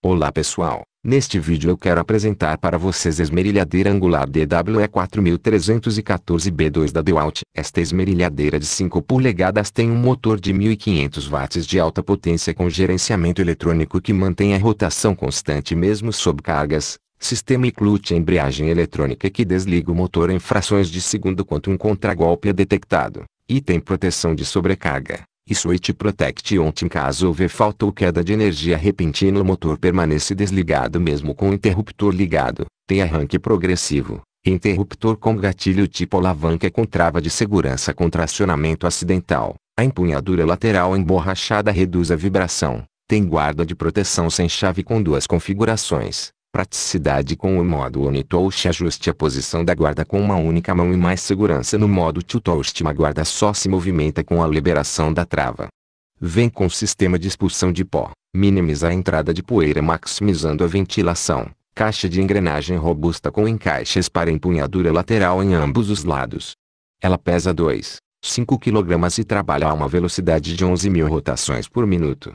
Olá pessoal, neste vídeo eu quero apresentar para vocês a esmerilhadeira angular DWE4314B2 da DeWalt. Esta esmerilhadeira de 5 polegadas tem um motor de 1500 watts de alta potência com gerenciamento eletrônico que mantém a rotação constante mesmo sob cargas, sistema e clutch embreagem eletrônica que desliga o motor em frações de segundo quando um contragolpe é detectado, e tem proteção de sobrecarga. Isso te protege ontem caso houver falta ou queda de energia repentina o motor permanece desligado mesmo com o interruptor ligado, tem arranque progressivo, interruptor com gatilho tipo alavanca com trava de segurança contra acionamento acidental, a empunhadura lateral emborrachada reduz a vibração, tem guarda de proteção sem chave com duas configurações, praticidade com o modo Unitouch ajuste a posição da guarda com uma única mão e mais segurança no modo Tiltouch uma guarda só se movimenta com a liberação da trava. Vem com sistema de expulsão de pó, minimiza a entrada de poeira maximizando a ventilação, caixa de engrenagem robusta com encaixes para empunhadura lateral em ambos os lados. Ela pesa 2,5 kg e trabalha a uma velocidade de 11.000 rotações por minuto.